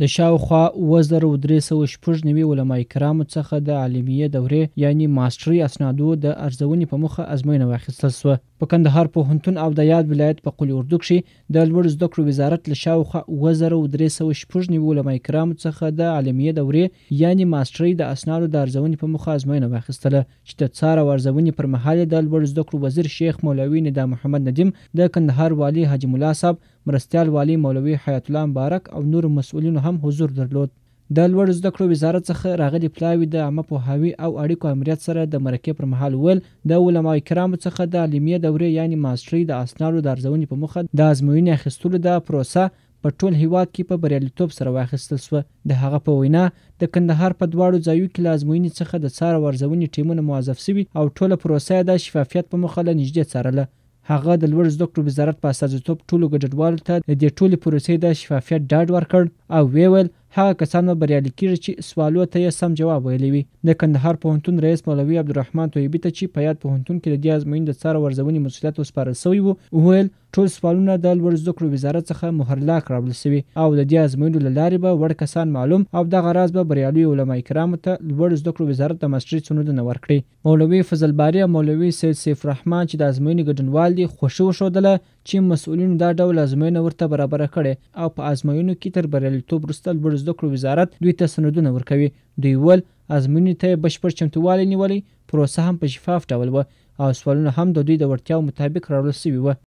د شاوخوا 2390 علما کرامو څخه د عالمیه دورې یعنی ماستری اسنادو د ارزونې په مخه ازموینه واخیستل شو په کندهار پوهنتون او د یاد ولایت په قلی اردو کې د لوړ زده کړو وزارت له شاوخوا 2390 علما کرامو څخه د عالمیه دورې یعنی ماستری د اسنادو د ارزونې په مخه ازموینه واخیستله چې د څار ارزونې پر مهال د لوړ زده کړو وزیر شیخ مولوی ندا محمد ندیم د کندهار والی حاجی مولا صاحب مرستیال والی مولوی حیات الله مبارک او نور مسؤلینو هم هم حضور درلود د لوړ زده کړو وزارت څخه راغلي پلاوی د عامه پوهاوي او اړیکو امریت سره د مرکې پر مهال ول د علما کرامو څخه د علمیه دورې یعنی ماستری د اسنادو د ارزونې په مخه د ازموینې اخیستلو د پروسه په ټول هیواد کې په بریالیتوب سره واخیستل شو د هغه په وینا د کندهار په دواړو ځایو کې لازموینې څخه د څار ورزونې ټیمونه موظف شوي او ټوله پروسه د شفافیت په مخه لنږدې څارله هغه د لوړ زده کړو وزارت په استازیتوب ټولو ګډونوالو ته د دې ټولې پروسې د شفافیت ډاډ ورکړ او ویل هغه کسان به بریالي کیږي چې سوالو ته یې سم جواب ویلی وي د کندهار پوهنتون رئیس مولوي عبدالرحمن طیبي ته چې په یاد پوهنتون کې د دې ازموینې د څار ورزونې مسولیت وسپارل سوی وو وویل ټول سوالونه د لوړ زده کړو وزارت څخه مهرلاک راوړل شوي او د دې ازموینو له لارې به وړ کسان معلوم او دغه راز به بریالي علما کرامو ته لوړ زده کړو وزارت د مستري سنودونه ورکړي مولوي فضل باری او مولوي سید سیف رحمان چې د ازموینې ګډونوال دي خوشي وښودله چې مسؤلینو دا ډول ازموینه ورته برابره کړې او په ازموینو کې تر بریالیتوب وروسته لوړ زده کړو وزارت دوی ته سندونه ورکوي دوی ول ازموینې ته بشپړ چمتووالی نیولی پروسه هم په شفاف ډول وه او سوالونه هم د دوی د وړتیاو مطابق راوړل سوي وه